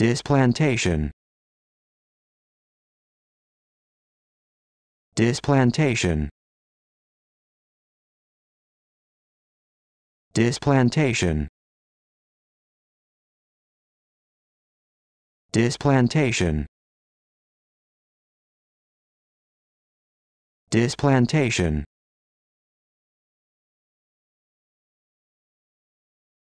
Displantation Displantation Displantation Displantation Displantation